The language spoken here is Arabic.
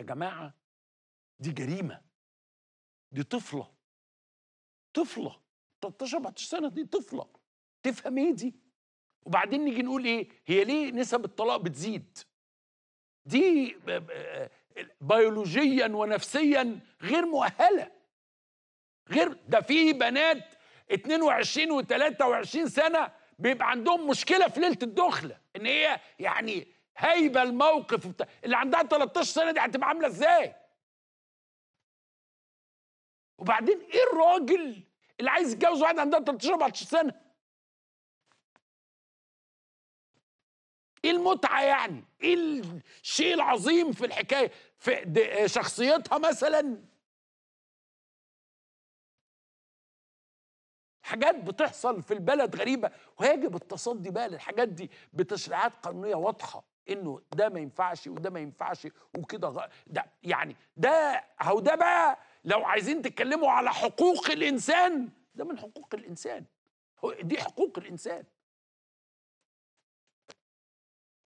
يا جماعه دي جريمه دي طفله طفله 13 14 سنه دي طفله تفهم ايه دي وبعدين نيجي نقول ايه هي ليه نسب الطلاق بتزيد دي بيولوجيا ونفسيا غير مؤهله غير ده في بنات 22 و23 سنه بيبقى عندهم مشكله في ليله الدخله ان هي يعني هيبه الموقف بتا... اللي عندها 13 سنه دي هتبقى عامله ازاي وبعدين ايه الراجل اللي عايز يتجوز واحد عندها 13 14 سنه ايه المتعه يعني ايه الشيء العظيم في الحكايه في شخصيتها مثلا حاجات بتحصل في البلد غريبه ويجب التصدي بقى للحاجات دي بتشريعات قانونيه واضحه انه ده ما ينفعش وده ما ينفعش وكده غ... ده يعني ده هو ده بقى لو عايزين تتكلموا على حقوق الانسان ده من حقوق الانسان دي حقوق الانسان